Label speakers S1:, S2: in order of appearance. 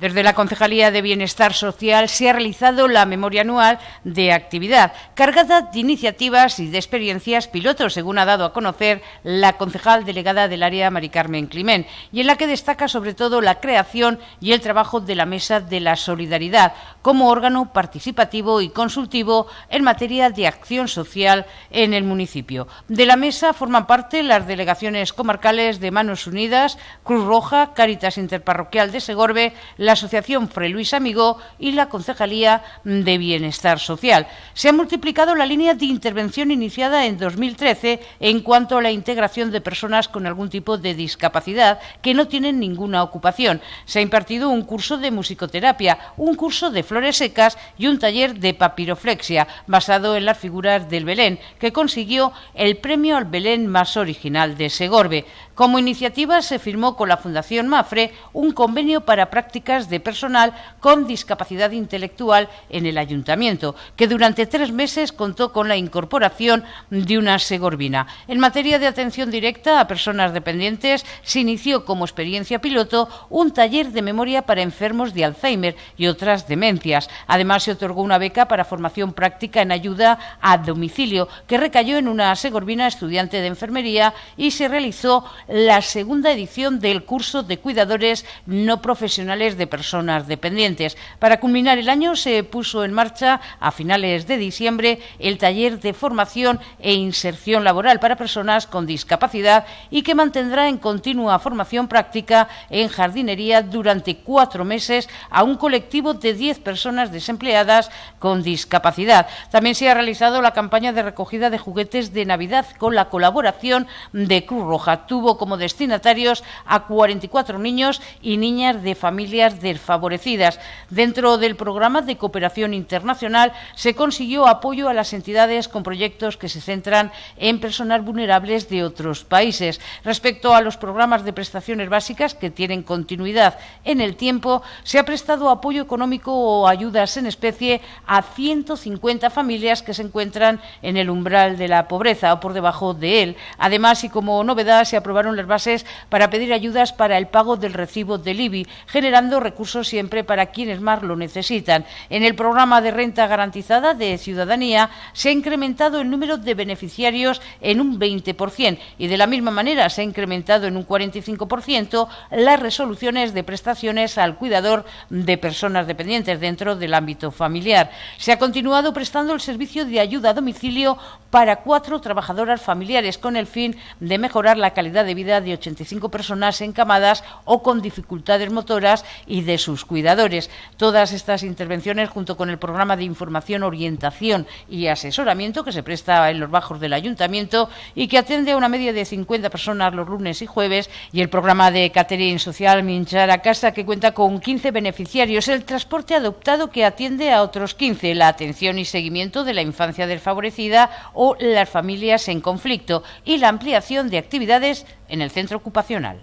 S1: Desde la Concejalía de Bienestar Social se ha realizado la memoria anual de actividad, cargada de iniciativas y de experiencias pilotos, según ha dado a conocer la concejal delegada del área Mari Carmen Climén, y en la que destaca sobre todo la creación y el trabajo de la Mesa de la Solidaridad como órgano participativo y consultivo en materia de acción social en el municipio. De la mesa forman parte las delegaciones comarcales de Manos Unidas, Cruz Roja, Caritas Interparroquial de Segorbe, la Asociación Fray Luis Amigó y la Concejalía de Bienestar Social. Se ha multiplicado la línea de intervención iniciada en 2013 en cuanto a la integración de personas con algún tipo de discapacidad que no tienen ninguna ocupación. Se ha impartido un curso de musicoterapia, un curso de flores secas y un taller de papiroflexia basado en las figuras del Belén, que consiguió el premio al Belén más original de Segorbe. Como iniciativa se firmó con la Fundación Mafre un convenio para prácticas de personal con discapacidad intelectual en el ayuntamiento, que durante tres meses contó con la incorporación de una segorbina. En materia de atención directa a personas dependientes, se inició como experiencia piloto un taller de memoria para enfermos de Alzheimer y otras demencias. Además, se otorgó una beca para formación práctica en ayuda a domicilio, que recayó en una segorbina estudiante de enfermería y se realizó la segunda edición del curso de cuidadores no profesionales de personas dependientes. Para culminar el año se puso en marcha a finales de diciembre el taller de formación e inserción laboral para personas con discapacidad y que mantendrá en continua formación práctica en jardinería durante cuatro meses a un colectivo de 10 personas desempleadas con discapacidad. También se ha realizado la campaña de recogida de juguetes de Navidad con la colaboración de Cruz Roja. Tuvo como destinatarios a 44 niños y niñas de familias Dentro del programa de cooperación internacional se consiguió apoyo a las entidades con proyectos que se centran en personas vulnerables de otros países. Respecto a los programas de prestaciones básicas que tienen continuidad en el tiempo, se ha prestado apoyo económico o ayudas en especie a 150 familias que se encuentran en el umbral de la pobreza o por debajo de él. Además, y como novedad, se aprobaron las bases para pedir ayudas para el pago del recibo del IBI, generando recursos siempre para quienes más lo necesitan. En el programa de renta garantizada de ciudadanía se ha incrementado el número de beneficiarios en un 20% y de la misma manera se ha incrementado en un 45% las resoluciones de prestaciones al cuidador de personas dependientes dentro del ámbito familiar. Se ha continuado prestando el servicio de ayuda a domicilio para cuatro trabajadoras familiares con el fin de mejorar la calidad de vida de 85 personas encamadas o con dificultades motoras y de sus cuidadores. Todas estas intervenciones, junto con el programa de información, orientación y asesoramiento que se presta en los bajos del ayuntamiento y que atiende a una media de 50 personas los lunes y jueves, y el programa de catering social a Casa, que cuenta con 15 beneficiarios, el transporte adoptado que atiende a otros 15, la atención y seguimiento de la infancia desfavorecida o las familias en conflicto y la ampliación de actividades en el centro ocupacional.